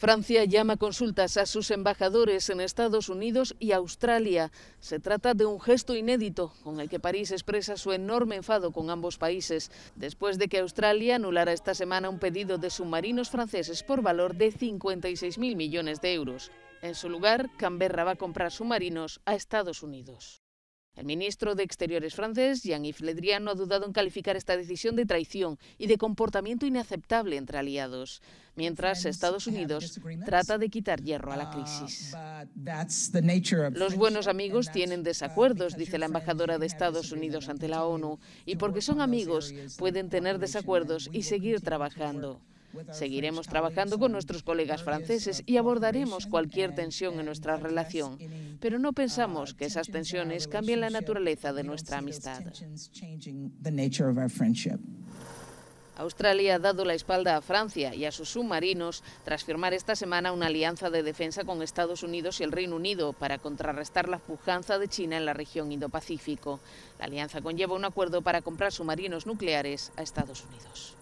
Francia llama consultas a sus embajadores en Estados Unidos y Australia. Se trata de un gesto inédito con el que París expresa su enorme enfado con ambos países, después de que Australia anulara esta semana un pedido de submarinos franceses por valor de 56.000 millones de euros. En su lugar, Canberra va a comprar submarinos a Estados Unidos. El ministro de Exteriores francés, Jean-Yves Le Drian, no ha dudado en calificar esta decisión de traición y de comportamiento inaceptable entre aliados, mientras Estados Unidos trata de quitar hierro a la ah, crisis. Los buenos uh, amigos tienen uh, desacuerdos, dice la embajadora de Estados Unidos ante la ONU, y porque son amigos pueden tener desacuerdos y seguir trabajando. Seguiremos trabajando con nuestros colegas franceses y abordaremos cualquier tensión en nuestra relación, pero no pensamos que esas tensiones cambien la naturaleza de nuestra amistad. Australia ha dado la espalda a Francia y a sus submarinos tras firmar esta semana una alianza de defensa con Estados Unidos y el Reino Unido para contrarrestar la pujanza de China en la región Indo-Pacífico. La alianza conlleva un acuerdo para comprar submarinos nucleares a Estados Unidos.